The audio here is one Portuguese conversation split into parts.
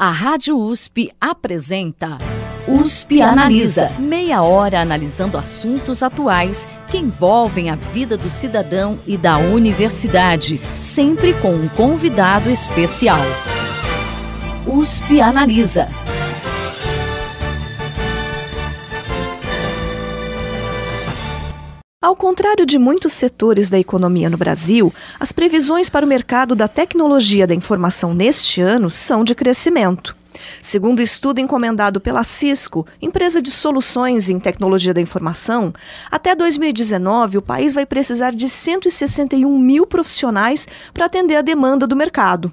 A Rádio USP apresenta USP Analisa. Meia hora analisando assuntos atuais que envolvem a vida do cidadão e da universidade, sempre com um convidado especial. USP Analisa. contrário de muitos setores da economia no Brasil, as previsões para o mercado da tecnologia da informação neste ano são de crescimento. Segundo o estudo encomendado pela Cisco, empresa de soluções em tecnologia da informação, até 2019 o país vai precisar de 161 mil profissionais para atender a demanda do mercado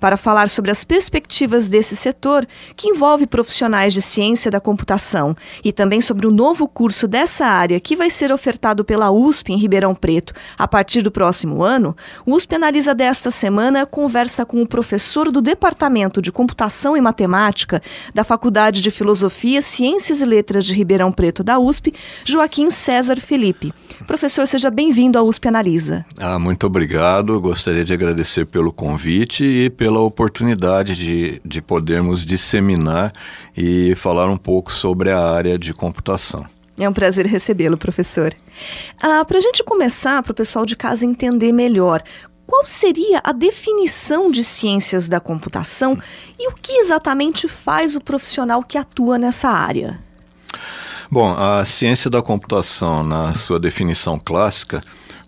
para falar sobre as perspectivas desse setor, que envolve profissionais de ciência da computação, e também sobre o novo curso dessa área que vai ser ofertado pela USP em Ribeirão Preto a partir do próximo ano, o USP Analisa desta semana conversa com o professor do Departamento de Computação e Matemática da Faculdade de Filosofia, Ciências e Letras de Ribeirão Preto da USP, Joaquim César Felipe. Professor, seja bem-vindo ao USP Analisa. Ah, muito obrigado. Gostaria de agradecer pelo convite e pela oportunidade de, de podermos disseminar e falar um pouco sobre a área de computação. É um prazer recebê-lo, professor. Ah, para a gente começar, para o pessoal de casa entender melhor, qual seria a definição de ciências da computação e o que exatamente faz o profissional que atua nessa área? Bom, a ciência da computação, na sua definição clássica,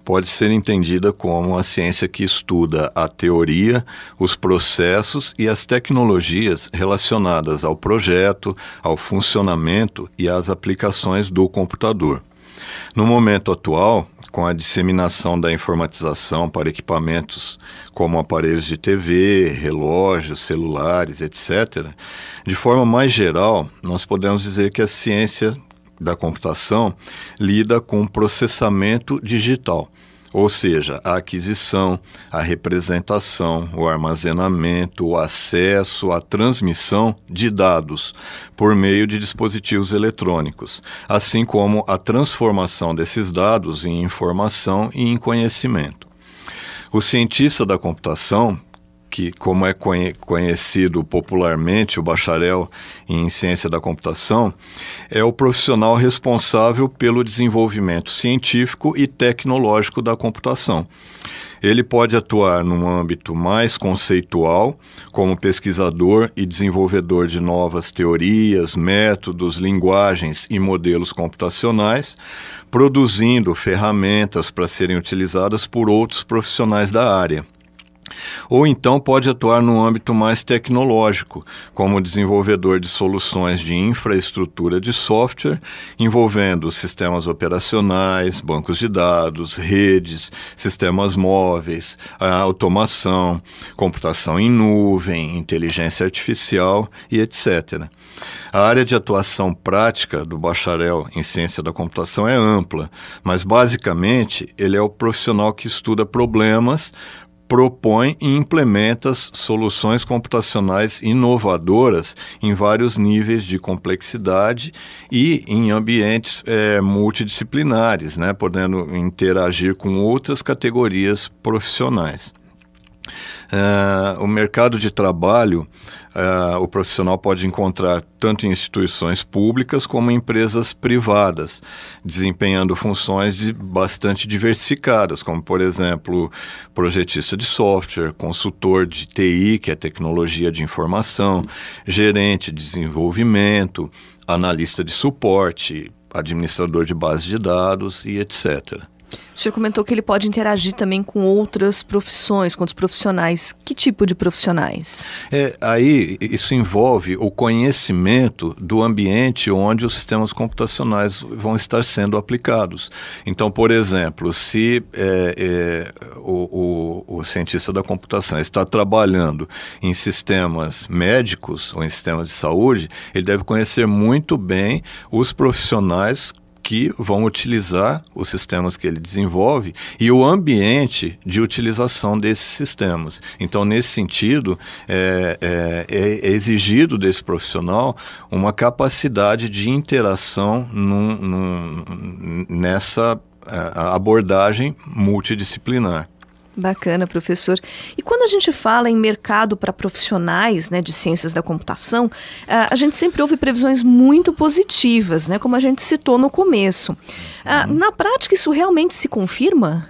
pode ser entendida como a ciência que estuda a teoria, os processos e as tecnologias relacionadas ao projeto, ao funcionamento e às aplicações do computador. No momento atual, com a disseminação da informatização para equipamentos como aparelhos de TV, relógios, celulares, etc., de forma mais geral, nós podemos dizer que a ciência da computação lida com processamento digital, ou seja, a aquisição, a representação, o armazenamento, o acesso, a transmissão de dados por meio de dispositivos eletrônicos, assim como a transformação desses dados em informação e em conhecimento. O cientista da computação que, como é conhecido popularmente, o bacharel em ciência da computação, é o profissional responsável pelo desenvolvimento científico e tecnológico da computação. Ele pode atuar num âmbito mais conceitual, como pesquisador e desenvolvedor de novas teorias, métodos, linguagens e modelos computacionais, produzindo ferramentas para serem utilizadas por outros profissionais da área. Ou então pode atuar no âmbito mais tecnológico, como desenvolvedor de soluções de infraestrutura de software, envolvendo sistemas operacionais, bancos de dados, redes, sistemas móveis, automação, computação em nuvem, inteligência artificial e etc. A área de atuação prática do bacharel em ciência da computação é ampla, mas basicamente ele é o profissional que estuda problemas propõe e implementa soluções computacionais inovadoras em vários níveis de complexidade e em ambientes é, multidisciplinares, né, podendo interagir com outras categorias profissionais. Uh, o mercado de trabalho Uh, o profissional pode encontrar tanto em instituições públicas como em empresas privadas, desempenhando funções de bastante diversificadas, como, por exemplo, projetista de software, consultor de TI, que é tecnologia de informação, gerente de desenvolvimento, analista de suporte, administrador de base de dados e etc. O senhor comentou que ele pode interagir também com outras profissões, com os profissionais. Que tipo de profissionais? É, aí isso envolve o conhecimento do ambiente onde os sistemas computacionais vão estar sendo aplicados. Então, por exemplo, se é, é, o, o, o cientista da computação está trabalhando em sistemas médicos ou em sistemas de saúde, ele deve conhecer muito bem os profissionais que vão utilizar os sistemas que ele desenvolve e o ambiente de utilização desses sistemas. Então, nesse sentido, é, é, é exigido desse profissional uma capacidade de interação num, num, nessa abordagem multidisciplinar. Bacana, professor. E quando a gente fala em mercado para profissionais né, de ciências da computação, ah, a gente sempre ouve previsões muito positivas, né, como a gente citou no começo. Ah, uhum. Na prática, isso realmente se confirma?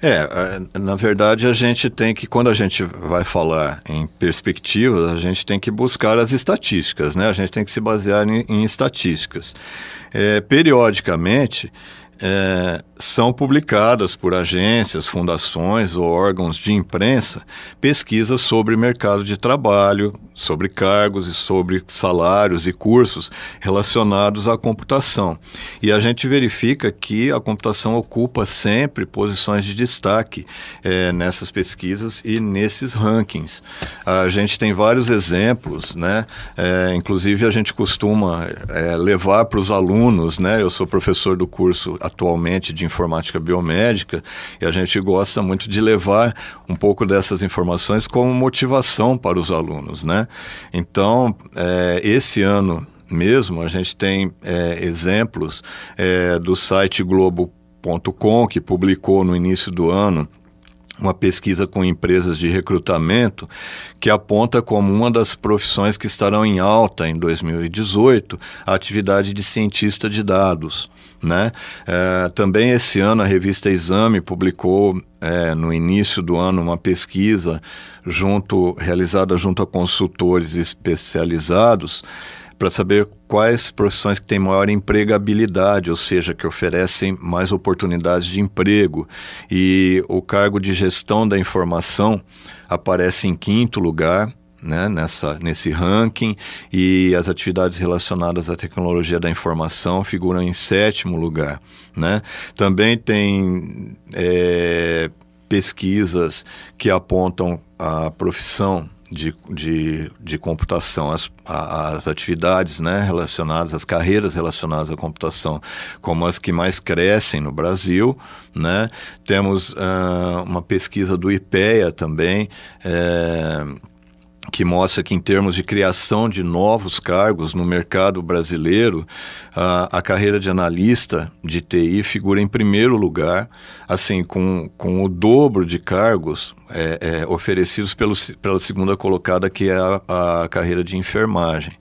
É, na verdade a gente tem que, quando a gente vai falar em perspectivas, a gente tem que buscar as estatísticas, né? A gente tem que se basear em, em estatísticas. É, periodicamente, é, são publicadas por agências, fundações ou órgãos de imprensa pesquisas sobre mercado de trabalho, sobre cargos e sobre salários e cursos relacionados à computação. E a gente verifica que a computação ocupa sempre posições de destaque é, nessas pesquisas e nesses rankings. A gente tem vários exemplos, né? É, inclusive a gente costuma é, levar para os alunos, né? Eu sou professor do curso atualmente de informática biomédica, e a gente gosta muito de levar um pouco dessas informações como motivação para os alunos, né? Então, é, esse ano mesmo, a gente tem é, exemplos é, do site Globo.com, que publicou no início do ano uma pesquisa com empresas de recrutamento que aponta como uma das profissões que estarão em alta em 2018 a atividade de cientista de dados. Né? É, também esse ano a revista Exame publicou é, no início do ano uma pesquisa junto, realizada junto a consultores especializados para saber quais profissões que têm maior empregabilidade, ou seja, que oferecem mais oportunidades de emprego. E o cargo de gestão da informação aparece em quinto lugar, né, nessa, nesse ranking e as atividades relacionadas à tecnologia da informação figuram em sétimo lugar. Né? Também tem é, pesquisas que apontam a profissão de, de, de computação, as, as atividades né, relacionadas, as carreiras relacionadas à computação, como as que mais crescem no Brasil. Né? Temos uh, uma pesquisa do IPEA também. É, que mostra que, em termos de criação de novos cargos no mercado brasileiro, a, a carreira de analista de TI figura em primeiro lugar, assim, com, com o dobro de cargos é, é, oferecidos pelo, pela segunda colocada, que é a, a carreira de enfermagem.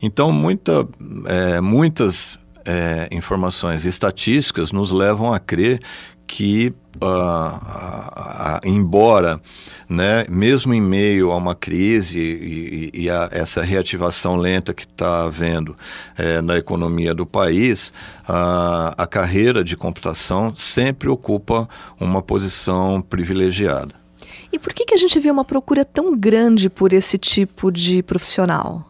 Então, muita, é, muitas é, informações estatísticas nos levam a crer que Uh, uh, uh, embora, né, mesmo em meio a uma crise e, e, e a essa reativação lenta que está havendo é, na economia do país, a carreira de computação sempre ocupa uma posição privilegiada. E por que, que a gente vê uma procura tão grande por esse tipo de profissional?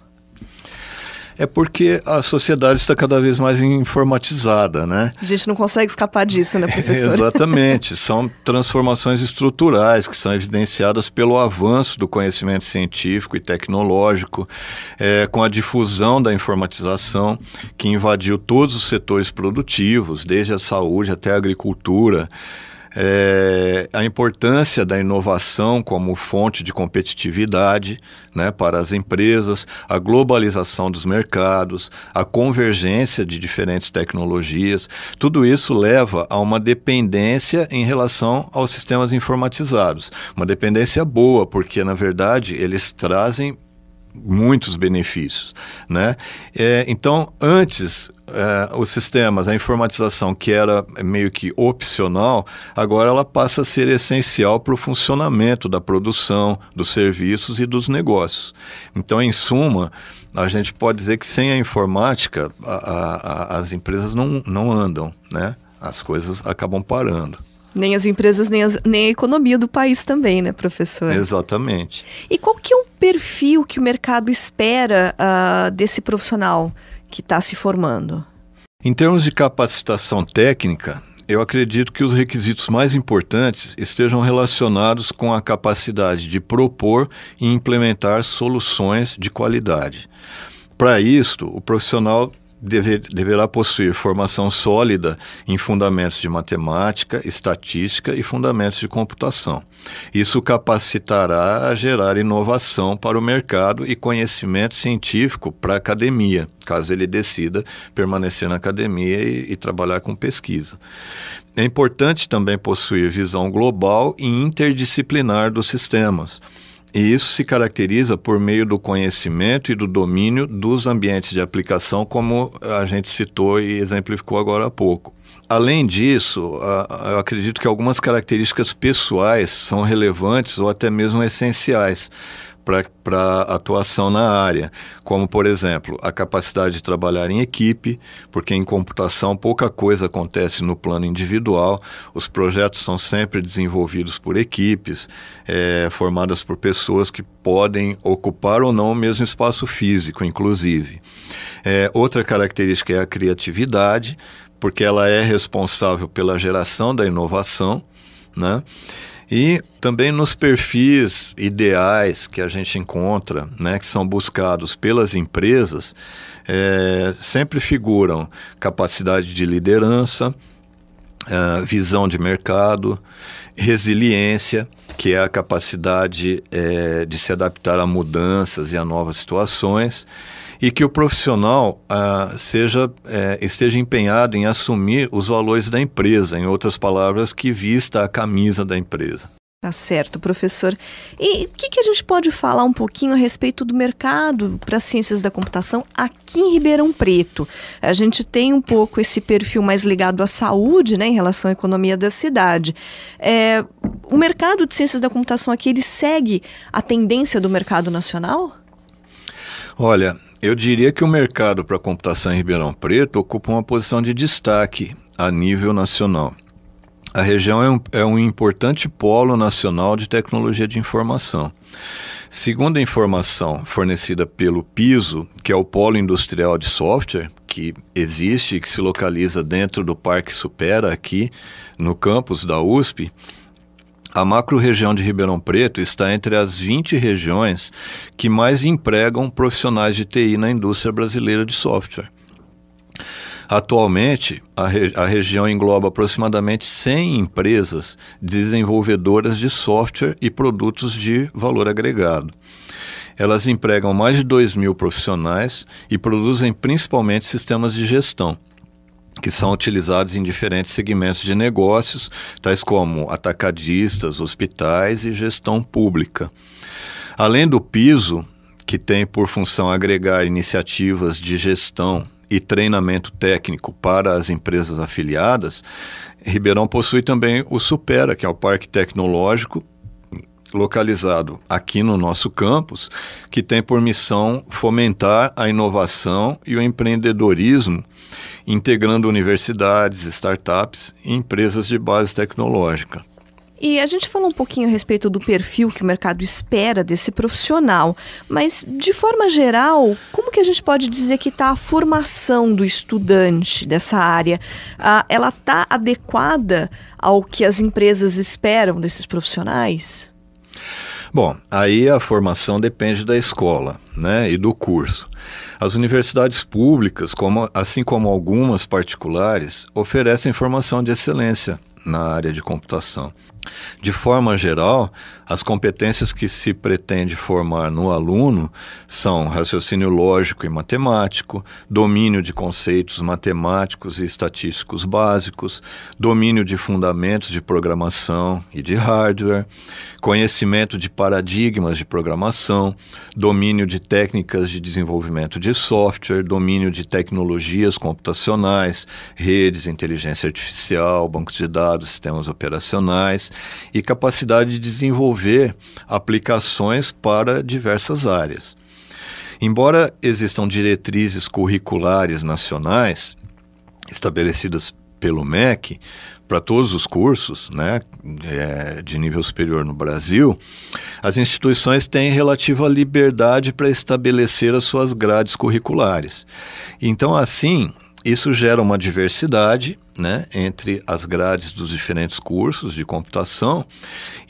é porque a sociedade está cada vez mais informatizada, né? A gente não consegue escapar disso, né, professor? Exatamente. São transformações estruturais que são evidenciadas pelo avanço do conhecimento científico e tecnológico, é, com a difusão da informatização que invadiu todos os setores produtivos, desde a saúde até a agricultura é, a importância da inovação como fonte de competitividade né, para as empresas, a globalização dos mercados, a convergência de diferentes tecnologias, tudo isso leva a uma dependência em relação aos sistemas informatizados. Uma dependência boa, porque na verdade eles trazem muitos benefícios. Né? É, então, antes, é, os sistemas, a informatização que era meio que opcional, agora ela passa a ser essencial para o funcionamento da produção, dos serviços e dos negócios. Então, em suma, a gente pode dizer que sem a informática, a, a, a, as empresas não, não andam, né? as coisas acabam parando. Nem as empresas, nem, as, nem a economia do país também, né, professor? Exatamente. E qual que é o perfil que o mercado espera uh, desse profissional que está se formando? Em termos de capacitação técnica, eu acredito que os requisitos mais importantes estejam relacionados com a capacidade de propor e implementar soluções de qualidade. Para isto, o profissional dever, deverá possuir formação sólida em fundamentos de matemática, estatística e fundamentos de computação. Isso capacitará a gerar inovação para o mercado e conhecimento científico para a academia, caso ele decida permanecer na academia e, e trabalhar com pesquisa. É importante também possuir visão global e interdisciplinar dos sistemas. E isso se caracteriza por meio do conhecimento e do domínio dos ambientes de aplicação, como a gente citou e exemplificou agora há pouco. Além disso, eu acredito que algumas características pessoais são relevantes ou até mesmo essenciais para atuação na área, como, por exemplo, a capacidade de trabalhar em equipe, porque em computação pouca coisa acontece no plano individual, os projetos são sempre desenvolvidos por equipes, é, formadas por pessoas que podem ocupar ou não o mesmo espaço físico, inclusive. É, outra característica é a criatividade, porque ela é responsável pela geração da inovação, né? E também nos perfis ideais que a gente encontra, né, que são buscados pelas empresas, é, sempre figuram capacidade de liderança, é, visão de mercado, resiliência, que é a capacidade é, de se adaptar a mudanças e a novas situações e que o profissional ah, seja, é, esteja empenhado em assumir os valores da empresa, em outras palavras, que vista a camisa da empresa. Tá certo, professor. E o que, que a gente pode falar um pouquinho a respeito do mercado para ciências da computação aqui em Ribeirão Preto? A gente tem um pouco esse perfil mais ligado à saúde, né, em relação à economia da cidade. É, o mercado de ciências da computação aqui, ele segue a tendência do mercado nacional? Olha, eu diria que o mercado para computação em Ribeirão Preto ocupa uma posição de destaque a nível nacional. A região é um, é um, importante polo nacional de tecnologia de informação. Segundo a informação fornecida pelo PISO, que é o Polo Industrial de Software, que existe e que se localiza dentro do Parque Supera, aqui no campus da USP, a macro-região de Ribeirão Preto está entre as 20 regiões que mais empregam profissionais de TI na indústria brasileira de software. Atualmente, a, re a região engloba aproximadamente 100 empresas desenvolvedoras de software e produtos de valor agregado. Elas empregam mais de 2 mil profissionais e produzem principalmente sistemas de gestão que são utilizados em diferentes segmentos de negócios, tais como atacadistas, hospitais e gestão pública. Além do piso, que tem por função agregar iniciativas de gestão e treinamento técnico para as empresas afiliadas, Ribeirão possui também o Supera, que é o Parque Tecnológico localizado aqui no nosso campus, que tem por missão fomentar a inovação e o empreendedorismo, integrando universidades, startups e empresas de base tecnológica. E a gente falou um pouquinho a respeito do perfil que o mercado espera desse profissional, mas de forma geral, como que a gente pode dizer que está a formação do estudante dessa área? Ah, ela está adequada ao que as empresas esperam desses profissionais? Bom, aí a formação depende da escola né, e do curso. As universidades públicas, como, assim como algumas particulares, oferecem formação de excelência na área de computação. De forma geral, as competências que se pretende formar no aluno são raciocínio lógico e matemático, domínio de conceitos matemáticos e estatísticos básicos, domínio de fundamentos de programação e de hardware, conhecimento de paradigmas de programação, domínio de técnicas de desenvolvimento de software, domínio de tecnologias computacionais, redes, inteligência artificial, bancos de dados, sistemas operacionais e capacidade de desenvolver aplicações para diversas áreas. Embora existam diretrizes curriculares nacionais estabelecidas pelo MEC para todos os cursos né, é, de nível superior no Brasil, as instituições têm relativa liberdade para estabelecer as suas grades curriculares. Então, assim, isso gera uma diversidade né, entre as grades dos diferentes cursos de computação,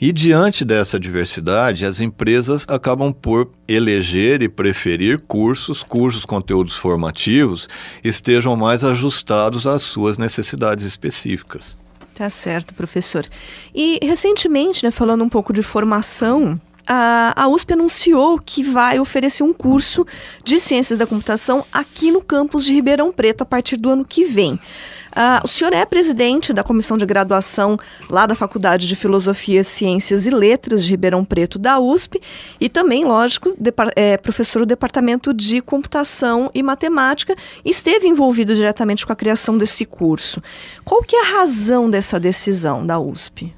e diante dessa diversidade, as empresas acabam por eleger e preferir cursos cujos conteúdos formativos estejam mais ajustados às suas necessidades específicas. Tá certo, professor. E recentemente, né, falando um pouco de formação, a USP anunciou que vai oferecer um curso de ciências da computação aqui no campus de Ribeirão Preto a partir do ano que vem. Uh, o senhor é presidente da comissão de graduação lá da Faculdade de Filosofia, Ciências e Letras de Ribeirão Preto da USP e também, lógico, é, professor do Departamento de Computação e Matemática e esteve envolvido diretamente com a criação desse curso. Qual que é a razão dessa decisão da USP?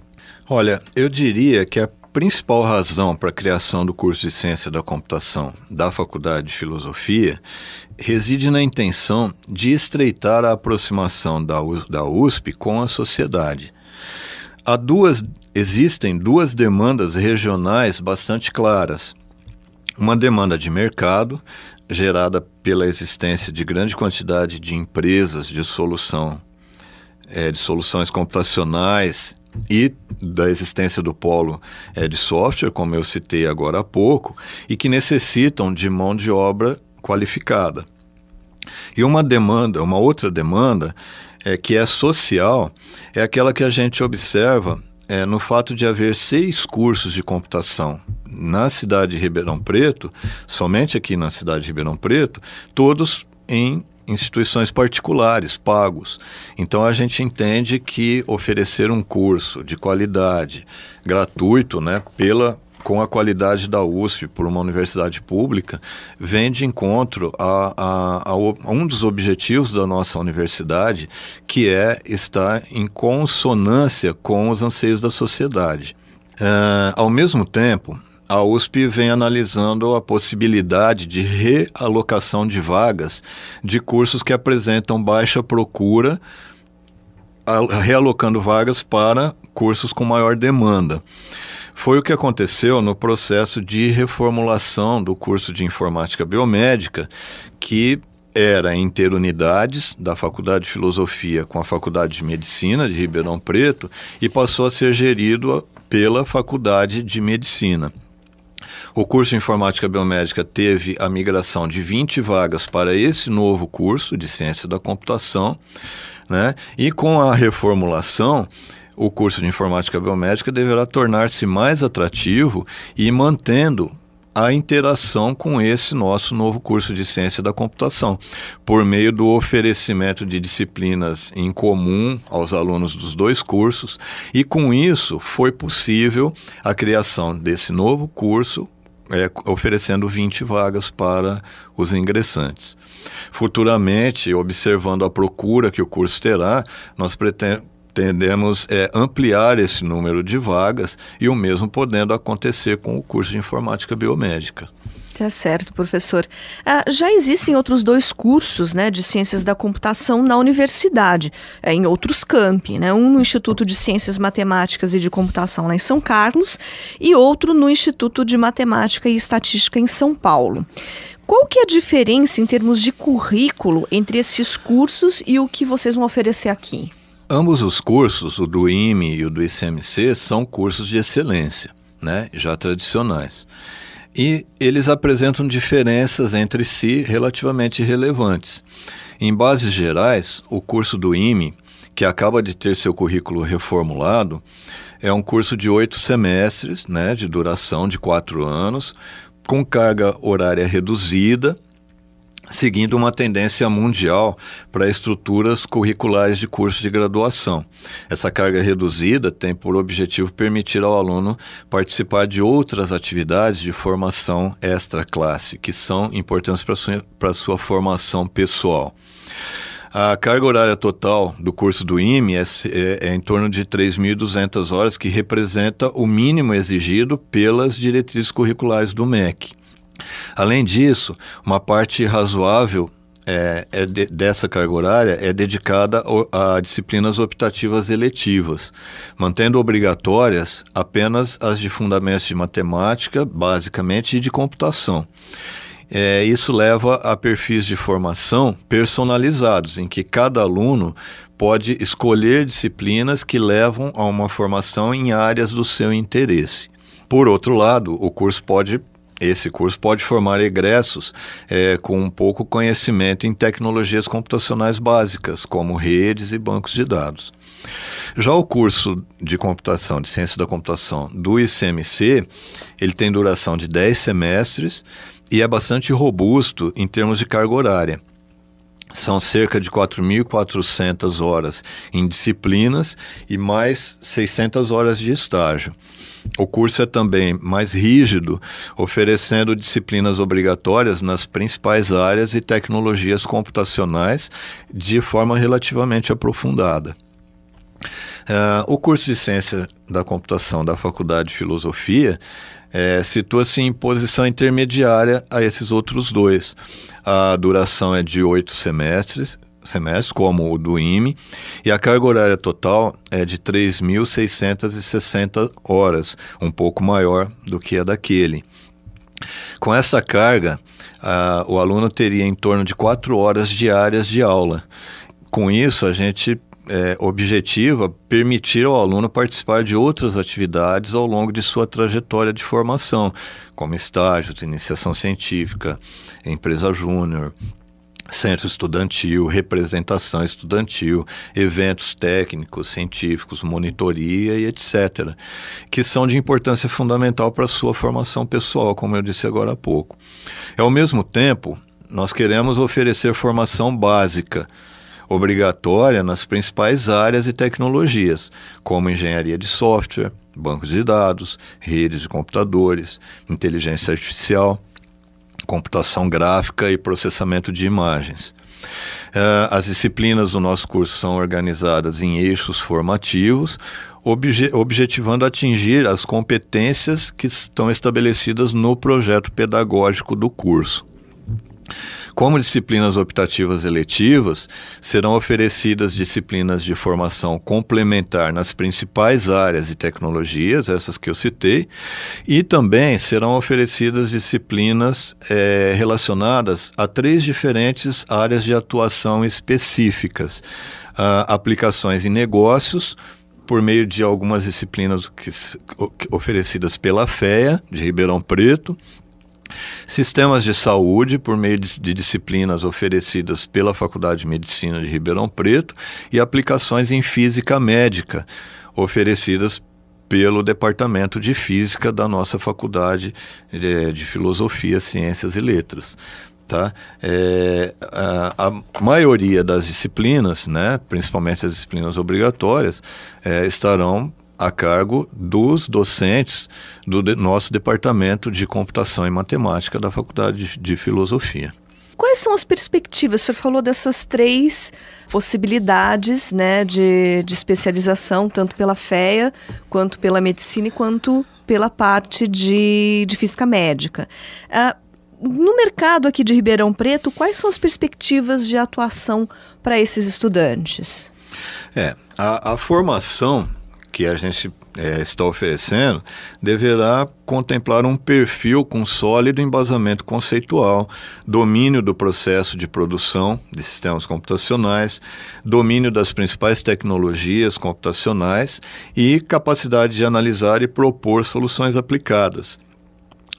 Olha, eu diria que a principal razão para a criação do curso de Ciência da Computação da Faculdade de Filosofia reside na intenção de estreitar a aproximação da USP com a sociedade. Há duas, existem duas demandas regionais bastante claras. Uma demanda de mercado, gerada pela existência de grande quantidade de empresas de solução, é, de soluções computacionais e da existência do polo é, de software, como eu citei agora há pouco, e que necessitam de mão de obra qualificada. E uma demanda, uma outra demanda, é, que é social, é aquela que a gente observa é, no fato de haver seis cursos de computação na cidade de Ribeirão Preto, somente aqui na cidade de Ribeirão Preto, todos em instituições particulares, pagos. Então a gente entende que oferecer um curso de qualidade, gratuito, né, pela com a qualidade da USP por uma universidade pública, vem de encontro a, a, a, a um dos objetivos da nossa universidade, que é estar em consonância com os anseios da sociedade. Uh, ao mesmo tempo, a USP vem analisando a possibilidade de realocação de vagas de cursos que apresentam baixa procura, realocando vagas para cursos com maior demanda. Foi o que aconteceu no processo de reformulação do curso de informática biomédica, que era em ter unidades da Faculdade de Filosofia com a Faculdade de Medicina de Ribeirão Preto e passou a ser gerido pela Faculdade de Medicina. O curso de Informática Biomédica teve a migração de 20 vagas para esse novo curso de Ciência da Computação, né? e com a reformulação, o curso de Informática Biomédica deverá tornar-se mais atrativo e mantendo a interação com esse nosso novo curso de ciência da computação, por meio do oferecimento de disciplinas em comum aos alunos dos dois cursos, e com isso foi possível a criação desse novo curso, é, oferecendo 20 vagas para os ingressantes. Futuramente, observando a procura que o curso terá, nós Tendemos é, ampliar esse número de vagas e o mesmo podendo acontecer com o curso de informática biomédica. Tá certo, professor. Ah, já existem outros dois cursos né, de ciências da computação na universidade, é, em outros campi, né? Um no Instituto de Ciências Matemáticas e de Computação lá em São Carlos e outro no Instituto de Matemática e Estatística em São Paulo. Qual que é a diferença em termos de currículo entre esses cursos e o que vocês vão oferecer aqui? ambos os cursos, o do IME e o do ICMC, são cursos de excelência, né, já tradicionais. E eles apresentam diferenças entre si relativamente relevantes. Em bases gerais, o curso do IME, que acaba de ter seu currículo reformulado, é um curso de oito semestres, né, de duração de quatro anos, com carga horária reduzida seguindo uma tendência mundial para estruturas curriculares de curso de graduação. Essa carga é reduzida tem por objetivo permitir ao aluno participar de outras atividades de formação extra-classe, que são importantes para sua, para sua formação pessoal. A carga horária total do curso do IME é, é, é em torno de 3.200 horas, que representa o mínimo exigido pelas diretrizes curriculares do MEC. Além disso, uma parte razoável é, é de, dessa carga horária é dedicada a, a disciplinas optativas eletivas, mantendo obrigatórias apenas as de fundamentos de matemática, basicamente, e de computação. É, isso leva a perfis de formação personalizados, em que cada aluno pode escolher disciplinas que levam a uma formação em áreas do seu interesse. Por outro lado, o curso pode esse curso pode formar egressos é, com um pouco conhecimento em tecnologias computacionais básicas, como redes e bancos de dados. Já o curso de computação, de ciência da computação do ICMC, ele tem duração de 10 semestres e é bastante robusto em termos de carga horária são cerca de 4.400 horas em disciplinas e mais 600 horas de estágio. O curso é também mais rígido, oferecendo disciplinas obrigatórias nas principais áreas e tecnologias computacionais de forma relativamente aprofundada. Uh, o curso de Ciência da Computação da Faculdade de Filosofia é, situa-se em posição intermediária a esses outros dois. A duração é de oito semestres, semestres, como o do IME, e a carga horária total é de 3.660 horas, um pouco maior do que a daquele. Com essa carga, uh, o aluno teria em torno de quatro horas diárias de aula. Com isso, a gente é, objetiva permitir ao aluno participar de outras atividades ao longo de sua trajetória de formação, como estágios, iniciação científica, empresa júnior, centro estudantil, representação estudantil, eventos técnicos, científicos, monitoria e etc., que são de importância fundamental para a sua formação pessoal, como eu disse agora há pouco. Ao mesmo tempo, nós queremos oferecer formação básica obrigatória nas principais áreas e tecnologias, como engenharia de software, bancos de dados, redes de computadores, inteligência artificial, computação gráfica e processamento de imagens. Uh, as disciplinas do nosso curso são organizadas em eixos formativos, obje objetivando atingir as competências que estão estabelecidas no projeto pedagógico do curso. Como disciplinas optativas eletivas, serão oferecidas disciplinas de formação complementar nas principais áreas e tecnologias, essas que eu citei, e também serão oferecidas disciplinas é, relacionadas a três diferentes áreas de atuação específicas: ah, aplicações em negócios, por meio de algumas disciplinas que, oferecidas pela FEA, de Ribeirão Preto, Sistemas de saúde, por meio de disciplinas oferecidas pela Faculdade de Medicina de Ribeirão Preto, e aplicações em física médica, oferecidas pelo Departamento de Física da nossa Faculdade de Filosofia, Ciências e Letras. Tá? É, a, a, maioria das disciplinas, né, principalmente as disciplinas obrigatórias, é, estarão a cargo dos docentes do de nosso departamento de computação e matemática da Faculdade de Filosofia. Quais são as perspectivas? O senhor falou dessas três possibilidades né, de, de especialização, tanto pela FEA, quanto pela medicina e quanto pela parte de, de física médica. Ah, no mercado aqui de Ribeirão Preto, quais são as perspectivas de atuação para esses estudantes? É, a, a formação que a gente é, está oferecendo deverá contemplar um perfil com sólido embasamento conceitual, domínio do processo de produção de sistemas computacionais, domínio das principais tecnologias computacionais e capacidade de analisar e propor soluções aplicadas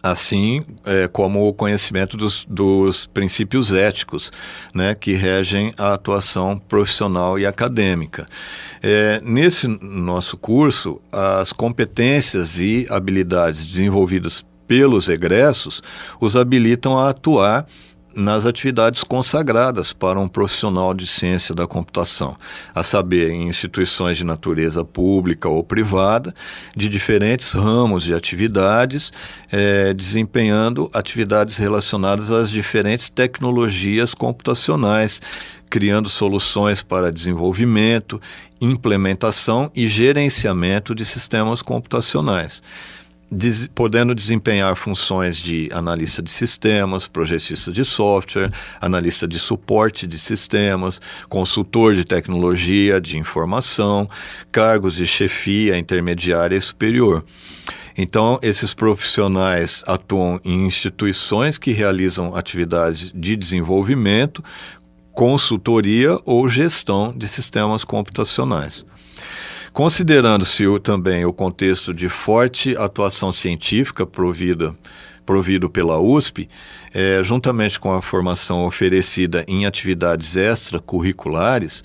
assim é, como o conhecimento dos, dos, princípios éticos né, que regem a atuação profissional e acadêmica. É, nesse nosso curso, as competências e habilidades desenvolvidas pelos egressos os habilitam a atuar nas atividades consagradas para um profissional de ciência da computação, a saber, em instituições de natureza pública ou privada, de diferentes ramos de atividades, é, desempenhando atividades relacionadas às diferentes tecnologias computacionais, criando soluções para desenvolvimento, implementação e gerenciamento de sistemas computacionais des, podendo desempenhar funções de analista de sistemas, projetista de software, analista de suporte de sistemas, consultor de tecnologia de informação, cargos de chefia intermediária e superior. Então, esses profissionais atuam em instituições que realizam atividades de desenvolvimento, consultoria ou gestão de sistemas computacionais. Considerando-se também o contexto de forte atuação científica provida provido pela USP, é, juntamente com a formação oferecida em atividades extracurriculares,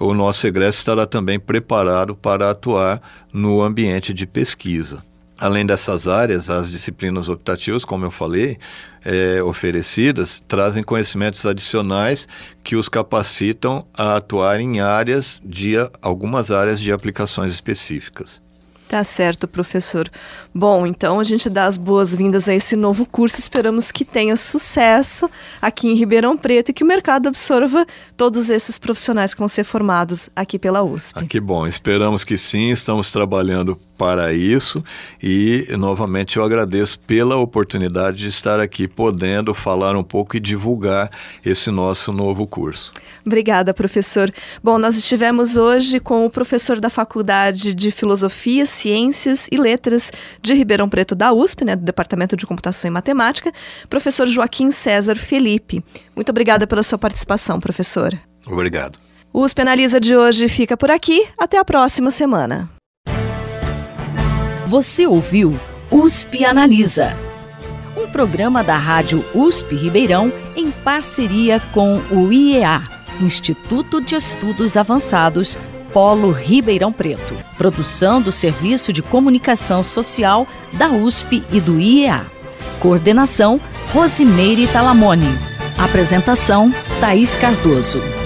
o nosso egresso estará também preparado para atuar no ambiente de pesquisa. Além dessas áreas, as disciplinas optativas, como eu falei, é, oferecidas, trazem conhecimentos adicionais que os capacitam a atuar em áreas de algumas áreas de aplicações específicas. Tá certo, professor. Bom, então a gente dá as boas-vindas a esse novo curso. Esperamos que tenha sucesso aqui em Ribeirão Preto e que o mercado absorva todos esses profissionais que vão ser formados aqui pela USP. Ah, que bom, esperamos que sim. Estamos trabalhando para isso e novamente eu agradeço pela oportunidade de estar aqui podendo falar um pouco e divulgar esse nosso novo curso. Obrigada, professor. Bom, nós estivemos hoje com o professor da Faculdade de Filosofia, Ciências e Letras de Ribeirão Preto da USP, né, do Departamento de Computação e Matemática, professor Joaquim César Felipe. Muito obrigada pela sua participação, professor. Obrigado. O USP Analisa de hoje fica por aqui. Até a próxima semana. Você ouviu USP Analisa, um programa da Rádio USP Ribeirão em parceria com o IEA, Instituto de Estudos Avançados, Polo Ribeirão Preto, produção do Serviço de Comunicação Social da USP e do IEA. Coordenação Rosimeire Talamone. Apresentação Thaís Cardoso.